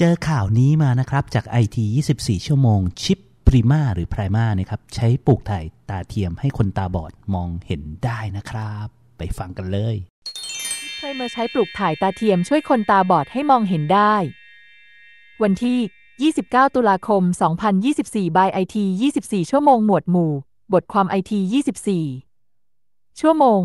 เจอข่าวนี้มานะครับจากไอที24 ชั่วโมงชิปปริมาหรือไพรมานะครับใช้ปลูกถ่ายตาเทียมให้คนตาบอดมองเห็นได้นะครับ ไปฟังกันเลยเคยมาใช้ปลูกถ่ายตาเทียม ช่วยคนตาบอดให้มองเห็นได้ วันที่ 29 ตุลาคม 2024 by ที24 ชั่วโมงหมวดหมู่ บทความไอที24 ชั่วโมง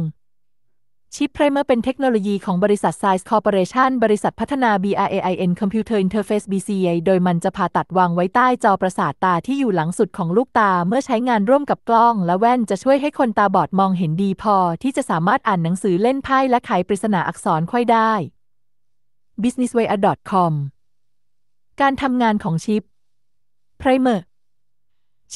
ชิปไพรเมอร์เป็นเทคโนโลยีของบริษัท s ซ i ์คอ e Corporation บริษัทพัฒนา BRAIN Computer Interface BCA โดยมันจะผ่าตัดวางไว้ใต้จอประสาทตาที่อยู่หลังสุดของลูกตา เมื่อใช้งานร่วมกับกล้อง และแว่นจะช่วยให้คนตาบอดมองเห็นดีพอ ที่จะสามารถอ่านหนังสือเล่นไพ่และไขปริศนาอักษรค่อยได้ businessway.com การทำงานของชิปไพรเมอร์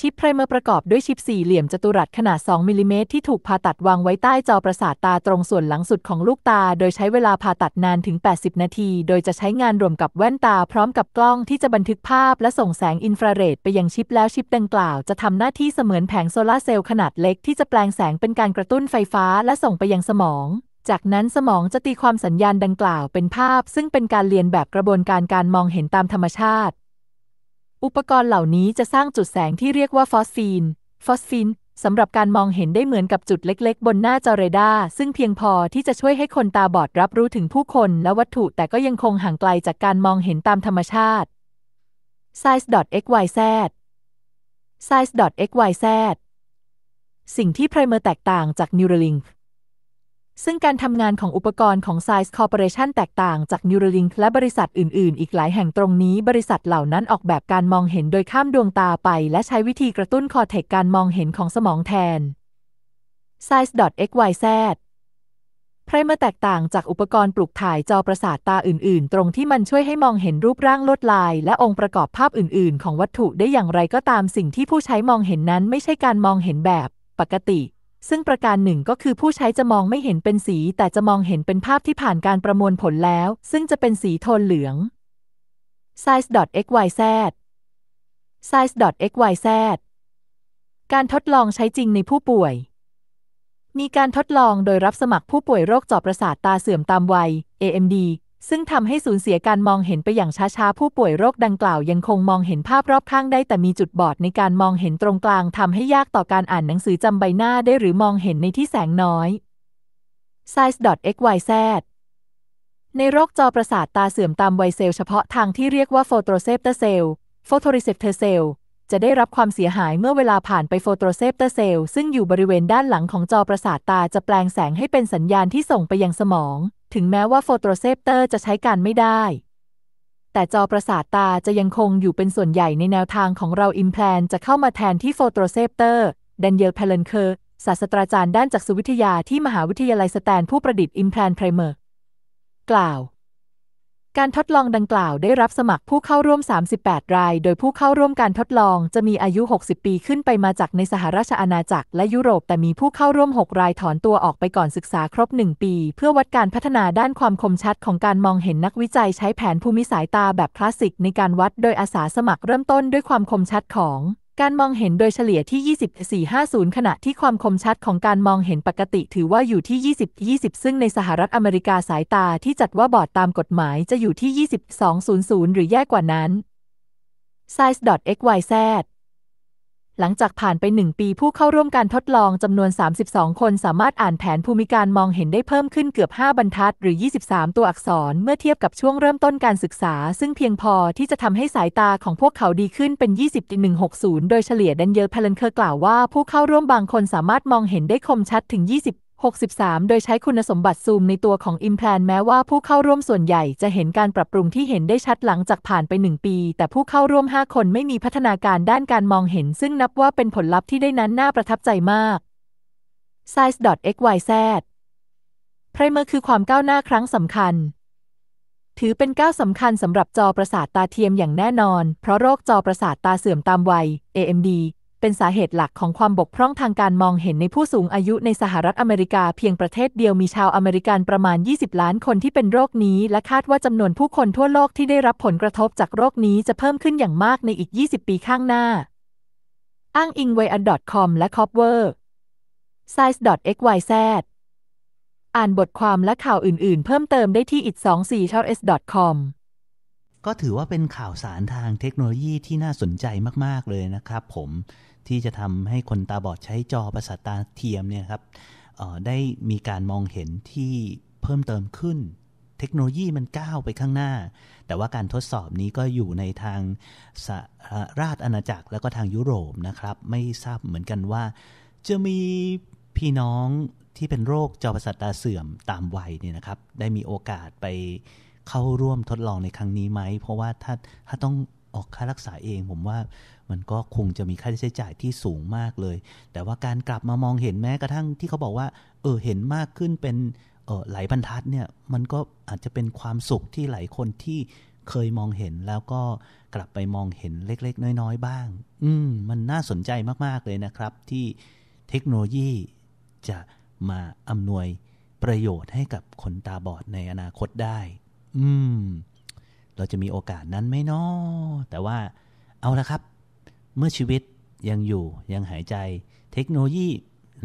ชิปไพรเมอร์ประกอบด้วยชิปสี่เหลี่ยมจัตุรัสขนาด2มิลิเมตรที่ถูกผ่าตัดวางไว้ใต้จอประสาทตาตรงส่วนหลังสุดของลูกตาโดยใช้เวลาผ่าตัดนานถึง 80 นาที โดยจะใช้งานรวมกับแว่นตาพร้อมกับกล้องที่จะบันทึกภาพและส่งแสงอินฟราเรดไปยังชิปแล้วชิปดังกล่าวจะทำหน้าที่เสมือนแผงโซลาเซลล์ขนาดเล็กที่จะแปลงแสงเป็นการกระตุ้นไฟฟ้าและส่งไปยังสมอง จากนั้นสมองจะตีความสัญญาณดังกล่าวเป็นภาพซึ่งเป็นการเรียนแบบกระบวนการการมองเห็นตามธรรมชาติอุปกรณ์เหล่านี้จะสร้างจุดแสงที่เรียกว่า ฟอสฟีน ฟอสฟีนสำหรับการมองเห็นได้เหมือนกับจุดเล็ก ๆ บนหน้าจอเรดาร์ซึ่งเพียงพอที่จะช่วยให้คนตาบอดรับรู้ถึงผู้คนและวัตถุแต่ก็ยังคงห่างไกลจากการมองเห็นตามธรรมชาติ size.xyz size.xyz สิ่งที่พรเมอร์แตกต่างจากนิวโรลิง k ซึ่งการทำงานของอุปกรณ์ของ Size Corporation แตกต่างจาก Neuralink และบริษัทอื่น ๆ อีกหลายแห่งตรงนี้ บริษัทเหล่านั้นออกแบบการมองเห็นโดยข้ามดวงตาไป และใช้วิธีกระตุ้นคอเทกการมองเห็นของสมองแทน Size.xyz เพรมาแตกต่างจากอุปกรณ์ปลูกถ่ายจอประสาทตาอื่น ๆ ตรงที่มันช่วยให้มองเห็นรูปร่างลวดลาย และองค์ประกอบภาพอื่น ๆ ของวัตถุได้อย่างไรก็ตามสิ่งที่ผู้ใช้มองเห็นนั้นไม่ใช่การมองเห็นแบบปกติซึ่งประการหนึ่งก็คือผู้ใช้จะมองไม่เห็นเป็นสี แต่จะมองเห็นเป็นภาพที่ผ่านการประมวลผลแล้ว ซึ่งจะเป็นสีโทนเหลือง size.xyz size.xyz การทดลองใช้จริงในผู้ป่วย มีการทดลองโดยรับสมัครผู้ป่วยโรคจอประสาทตาเสื่อมตามวัย AMD ซึ่งทำให้สูญเสียการมองเห็นไปอย่างช้าๆ ผู้ป่วยโรคดังกล่าวยังคงมองเห็นภาพรอบข้างได้แต่มีจุดบอดในการมองเห็นตรงกลางทำให้ยากต่อการอ่านหนังสือจำใบหน้าได้หรือมองเห็นในที่แสงน้อย size.xyz ในโรคจอประสาทตาเสื่อมตามวัยเซลล์เฉพาะทางที่เรียกว่าโฟโตเซปเตอร์เซลล์โฟโตริเซปเตอร์เซลล์จะได้รับความเสียหายเมื่อเวลาผ่านไปโฟโตเซปเตอร์เซลล์ซึ่งอยู่บริเวณด้านหลังของจอประสาทตาจะแปลงแสงให้เป็นสัญญาณที่ส่งไปยังสมองถึงแม้ว่าโฟโตเซปเตอร์จะใช้การไม่ได้ แต่จอประสาทตาจะยังคงอยู่เป็นส่วนใหญ่ในแนวทางของเราอิมแพลนจะเข้ามาแทนที่โฟโตเซปเตอร์ดันเยล เพลนเคอร์ ศาสตราจารย์ด้านจักษุวิทยาที่มหาวิทยาลัยสแตนผู้ประดิษฐ์อิมแพลนไพรเมอร์กล่าวการทดลองดังกล่าวได้รับสมัครผู้เข้าร่วม 38 ราย โดยผู้เข้าร่วมการทดลอง จะมีอายุ 60 ปีขึ้นไปมาจากในสหราชอาณาจักรและยุโรป แต่มีผู้เข้าร่วม 6 รายถอนตัวออกไปก่อนศึกษาครบ 1 ปี เพื่อวัดการพัฒนาด้านความคมชัดของการมองเห็นนักวิจัยใช้แผนภูมิสายตาแบบคลาสสิก ในการวัด โดยอาสาสมัครเริ่มต้นด้วยความคมชัดของการมองเห็นโดยเฉลี่ยที่ 24-50 ขณะที่ความคมชัดของการมองเห็นปกติถือว่าอยู่ที่ 20-20 ซึ่งในสหรัฐอเมริกาสายตาที่จัดว่าบอดตามกฎหมายจะอยู่ที่ 22-00 หรือแย่กว่านั้น size.xyz หลังจากผ่านไปหนึ่งปี ผู้เข้าร่วมการทดลองจำนวน 32 คนสามารถอ่านแผนภูมิการมองเห็นได้เพิ่มขึ้นเกือบ 5บรรทัดหรือ 23 ตัวอักษร เมื่อเทียบกับช่วงเริ่มต้นการศึกษา ซึ่งเพียงพอที่จะทำให้สายตาของพวกเขาดีขึ้นเป็น 20.160 โดยเฉลี่ยดันเยอร์พลันเคอร์กล่าวว่าผู้เข้าร่วมบางคนสามารถมองเห็นได้คมชัดถึง 20 63 โดยใช้คุณสมบัติซูมในตัวของ i m p l a n แม้ว่าผู้เข้าร่วมส่วนใหญ่จะเห็นการปรับปรุงที่เห็นได้ชัดหลังจากผ่านไป 1 ปี แต่ผู้เข้าร่วม 5 คนไม่มีพัฒนาการด้านการมองเห็น ซึ่งนับว่าเป็นผลลัพธ์ที่ได้นั้นน่าประทับใจมาก size.xyz รเมอร์คือความก้าวหน้าครั้งสำคัญ ถือเป็นก้าวสำคัญสำหรับจอประสาทตาเทียมอย่างแน่นอน เพราะโรคจอประสาทตาเสื่อมตามวัย AMD เป็นสาเหตุหลักของความบกพร่องทางการมองเห็นในผู้สูงอายุในสหรัฐอเมริกาเพียงประเทศเดียวมีชาวอเมริกันประมาณ 20 ล้านคนที่เป็นโรคนี้และคาดว่าจำนวนผู้คนทั่วโลกที่ได้รับผลกระทบจากโรคนี้จะเพิ่มขึ้นอย่างมากในอีก 20 ปีข้างหน้าอ้างอิงไวอดคอมและ c o p w e r s i z e x y z อ่านบทความและข่าวอื่น ๆ เพิ่มเติมได้ที่ it 2 4 s c o m ก็ถือว่าเป็นข่าวสารทางเทคโนโลยีที่น่าสนใจมากๆเลยนะครับ ผมที่จะทำให้คนตาบอดใช้จอประสาทตาเทียมเนี่ยครับได้มีการมองเห็นที่เพิ่มเติมขึ้น เทคโนโลยีมันก้าวไปข้างหน้า แต่ว่าการทดสอบนี้ก็อยู่ในทางสหราชอาณาจักร แล้วก็ทางยุโรปนะครับ ไม่ทราบเหมือนกันว่า จะมีพี่น้องที่เป็นโรคจอประสาทตาเสื่อมตามวัยเนี่ยนะครับ ได้มีโอกาสไปเข้าร่วมทดลองในครั้งนี้ไหมเพราะว่าถ้าถ้าต้องออกค่ารักษาเองผมว่ามันก็คงจะมีค่าใช้จ่ายที่สูงมากเลย แต่ว่าการกลับมามองเห็นแม้กระทั่ง ที่เขาบอกว่า เออ เห็นมากขึ้นเป็นเออหลายบรรทัดเนี่ย มันก็อาจจะเป็นความสุขที่หลายคนที่เคยมองเห็นแล้วก็กลับไปมองเห็นเล็กๆ น้อย ๆ บ้าง อืม มันน่าสนใจมากๆเลยนะครับ ที่เทคโนโลยีจะมาอำนวยประโยชน์ให้กับคนตาบอดในอนาคตได้อืม เราจะมีโอกาสนั้นไหมนาะแต่ว่าเอาละครับ เมื่อชีวิตยังอยู่ยังหายใจ เทคโนโลยี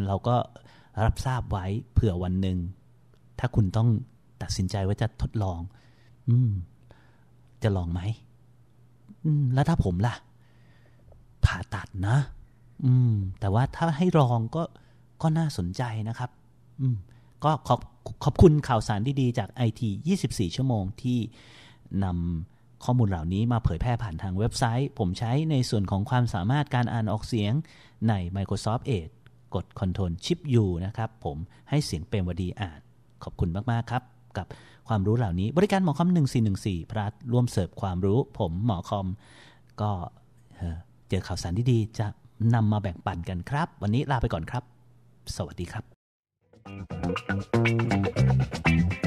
เราก็รับทราบไว้เผื่อวันหนึ่ง ถ้าคุณต้องตัดสินใจว่าจะทดลอง อืม จะลองไหม อืม แล้วถ้าผมล่ะ ผ่าตัดนะ อืม แต่ว่าถ้าให้ลองก็ก็น่าสนใจนะครับ อืมก็ขอบขอบคุณข่าวสารดีๆจากไอที24 ชั่วโมงที่นำข้อมูลเหล่านี้มาเผยแพร่ผ่านทางเว็บไซต์ ผมใช้ในส่วนของความสามารถการอ่านออกเสียง ใน Microsoft Edge กด Ctrl Shift U นะครับ ผมให้เสียงเป็นวดีอ่านขอบคุณมากๆครับ กับความรู้เหล่านี้ บริการหมอคอม 1414 พรัฐร่วมเสิร์ฟความรู้ ผมหมอคอม ก็เจอข่าวสารดีๆจะนำมาแบ่งปันกันครับ วันนี้ลาไปก่อนครับ สวัสดีครับピッ